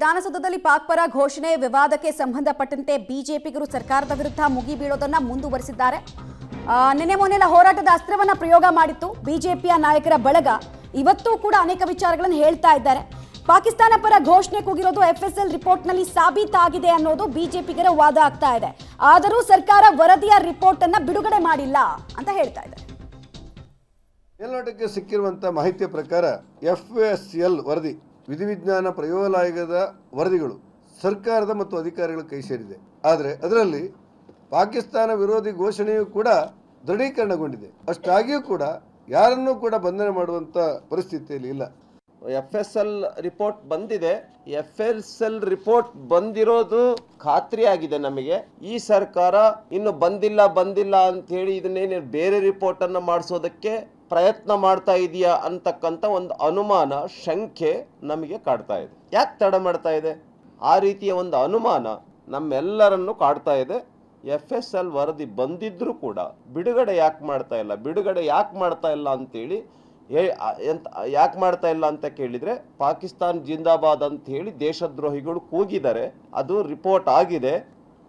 ವಿಧಾನಸೌಧದಲ್ಲಿ ಪಾಕ್ ಪರ ಘೋಷಣೆ ವಿವಾದಕ್ಕೆ ಸಂಬಂಧಪಟ್ಟಂತೆ ಬಿಜೆಪಿಗರು ಸರ್ಕಾರದ ವಿರುದ್ಧ ಮುಗಿಬೀಳೋದನ್ನ ಮುಂದುವರೆಸಿದ್ದಾರೆ ನಿನ್ನೆ ಮೊನ್ನೆಲ್ಲ ಹೋರಾಟದ ಅಸ್ತ್ರವನ್ನ ಪ್ರಯೋಗ ಮಾಡಿತ್ತು ಬಿಜೆಪಿಯ ನಾಯಕರ ಬಳಗ ಇವತ್ತೂ ಕೂಡ ಅನೇಕ ವಿಚಾರಗಳನ್ನು ಹೇಳ್ತಾ ಇದ್ದಾರೆ ಪಾಕಿಸ್ತಾನ ಪರ ಘೋಷಣೆ ಕೂಗಿರೋದು ಎಫ್ಎಸ್ಎಲ್ ರಿಪೋರ್ಟ್ನಲ್ಲಿ ಸಾಬೀತಾಗಿದೆ ಅನ್ನೋದು ಬಿಜೆಪಿಗರ ವಾದ ಆಗ್ತಾ ಇದೆ ಆದರೂ ಸರ್ಕಾರ ವರದಿಯ ರಿಪೋರ್ಟ್ ಅನ್ನ ಬಿಡುಗಡೆ ಮಾಡಿಲ್ಲ ಅಂತ ಹೇಳ್ತಾ ಇದ್ದಾರೆ ಮೇಲ್ನೋಟಕ್ಕೆ ಸಿಕ್ಕಿರುವಂತಹ ಮಾಹಿತಿಯ ಪ್ರಕಾರ ಎಫ್ಎಸ್ಎಲ್ ವರದಿ ವಿಧಿವಿಜ್ಞಾನ ಪ್ರಯೋಗಾಲಯದ ವರದಿಗಳು ಸರ್ಕಾರದ ಮತ್ತು ಅಧಿಕಾರಿಗಳ ಕೈ ಸೇರಿದೆ ಆದರೆ ಅದರಲ್ಲಿ ಪಾಕಿಸ್ತಾನ ವಿರೋಧಿ ಘೋಷಣೆಯೂ ಕೂಡ ದೃಢೀಕರಣಗೊಂಡಿದೆ ಅಷ್ಟಾಗಿಯೂ ಕೂಡ ಯಾರನ್ನೂ ಕೂಡ ಬಂಧನೆ ಮಾಡುವಂಥ ಪರಿಸ್ಥಿತಿಯಲ್ಲಿ ಇಲ್ಲ ಎಫ್ ಎಸ್ ಎಲ್ ರಿಪೋರ್ಟ್ ಬಂದಿದೆ ಎಫ್ ಎಸ್ ಎಲ್ ರಿಪೋರ್ಟ್ ಬಂದಿರೋದು ಖಾತ್ರಿ ಆಗಿದೆ ನಮಗೆ ಈ ಸರ್ಕಾರ ಇನ್ನು ಬಂದಿಲ್ಲ ಬಂದಿಲ್ಲ ಅಂತ ಹೇಳಿ ಇದನ್ನೇನು ಬೇರೆ ರಿಪೋರ್ಟನ್ನು ಮಾಡಿಸೋದಕ್ಕೆ ಪ್ರಯತ್ನ ಮಾಡ್ತಾ ಇದೆಯಾ ಅಂತಕ್ಕಂಥ ಒಂದು ಅನುಮಾನ ಶಂಕೆ ನಮಗೆ ಕಾಡ್ತಾ ಇದೆ ಯಾಕೆ ತಡ ಮಾಡ್ತಾ ಇದೆ ಆ ರೀತಿಯ ಒಂದು ಅನುಮಾನ ನಮ್ಮೆಲ್ಲರನ್ನು ಕಾಡ್ತಾ ಇದೆ ಎಫ್ ಎಸ್ ಎಲ್ ವರದಿ ಬಂದಿದ್ದರೂ ಕೂಡ ಬಿಡುಗಡೆ ಯಾಕೆ ಮಾಡ್ತಾ ಇಲ್ಲ ಬಿಡುಗಡೆ ಯಾಕೆ ಮಾಡ್ತಾ ಇಲ್ಲ ಅಂತೇಳಿ ಎಂತ ಯಾಕೆ ಮಾಡ್ತಾ ಇಲ್ಲ ಅಂತ ಕೇಳಿದರೆ ಪಾಕಿಸ್ತಾನ್ ಜಿಂದಾಬಾದ್ ಅಂತ ಹೇಳಿ ದೇಶದ್ರೋಹಿಗಳು ಕೂಗಿದ್ದಾರೆ ಅದು ರಿಪೋರ್ಟ್ ಆಗಿದೆ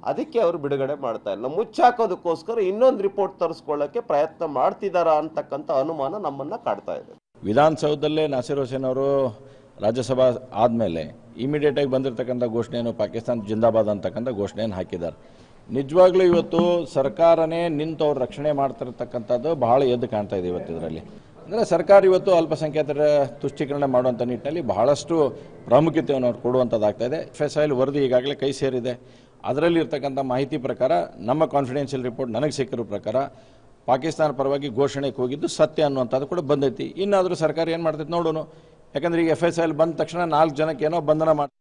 ಅದಕ್ಕೆ ಅವರು ಬಿಡುಗಡೆ ಮಾಡ್ತಾ ಇಲ್ಲ ಮುಚ್ಚಾಕೋದಕ್ಕೋಸ್ಕರ ಇನ್ನೊಂದು ರಿಪೋರ್ಟ್ ತರಿಸ್ಕೊಳ್ಳೋಕ್ಕೆ ಪ್ರಯತ್ನ ಮಾಡ್ತಿದ್ದಾರಾ ಅಂತಕ್ಕಂಥ ಅನುಮಾನ ನಮ್ಮನ್ನು ಕಾಡ್ತಾ ಇದೆ ವಿಧಾನಸೌಧದಲ್ಲೇ ನಾಸಿರ್ ಹುಸೇನ್ ಅವರು ರಾಜ್ಯಸಭಾ ಆದಮೇಲೆ ಇಮಿಡಿಯೇಟಾಗಿ ಬಂದಿರತಕ್ಕಂಥ ಘೋಷಣೆಯನ್ನು ಪಾಕಿಸ್ತಾನ ಜಿಂದಾಬಾದ್ ಅಂತಕ್ಕಂಥ ಘೋಷಣೆಯನ್ನು ಹಾಕಿದ್ದಾರೆ ನಿಜವಾಗ್ಲೂ ಇವತ್ತು ಸರ್ಕಾರನೇ ನಿಂತು ಅವ್ರು ರಕ್ಷಣೆ ಮಾಡ್ತಿರ್ತಕ್ಕಂಥದ್ದು ಬಹಳ ಎದ್ದು ಕಾಣ್ತಾ ಇದೆ ಇವತ್ತು ಇದರಲ್ಲಿ ಅಂದರೆ ಸರ್ಕಾರ ಇವತ್ತು ಅಲ್ಪಸಂಖ್ಯಾತರ ತುಷ್ಟೀಕರಣ ಮಾಡುವಂಥ ನಿಟ್ಟಿನಲ್ಲಿ ಬಹಳಷ್ಟು ಪ್ರಾಮುಖ್ಯತೆಯನ್ನು ಅವ್ರು ಕೊಡುವಂಥದ್ದಾಗ್ತಾ ಇದೆ ಫೆಸೈಲ್ ವರದಿ ಈಗಾಗಲೇ ಕೈ ಸೇರಿದೆ ಅದರಲ್ಲಿರ್ತಕ್ಕಂಥ ಮಾಹಿತಿ ಪ್ರಕಾರ ನಮ್ಮ ಕಾನ್ಫಿಡೆನ್ಷಿಯಲ್ ರಿಪೋರ್ಟ್ ನನಗೆ ಸಿಕ್ಕಿರೋ ಪ್ರಕಾರ ಪಾಕಿಸ್ತಾನ ಪರವಾಗಿ ಘೋಷಣೆಗೆ ಹೋಗಿದ್ದು ಸತ್ಯ ಅನ್ನುವಂಥದ್ದು ಕೂಡ ಬಂದೈತಿ ಇನ್ನಾದರೂ ಸರ್ಕಾರ ಏನು ಮಾಡ್ತೈತೆ ನೋಡೋಣ ಯಾಕಂದರೆ ಈಗ ಎಫ್ ಎಸ್ ಬಂದ ತಕ್ಷಣ ನಾಲ್ಕು ಜನಕ್ಕೆ ಏನೋ ಬಂಧನ ಮಾಡಿ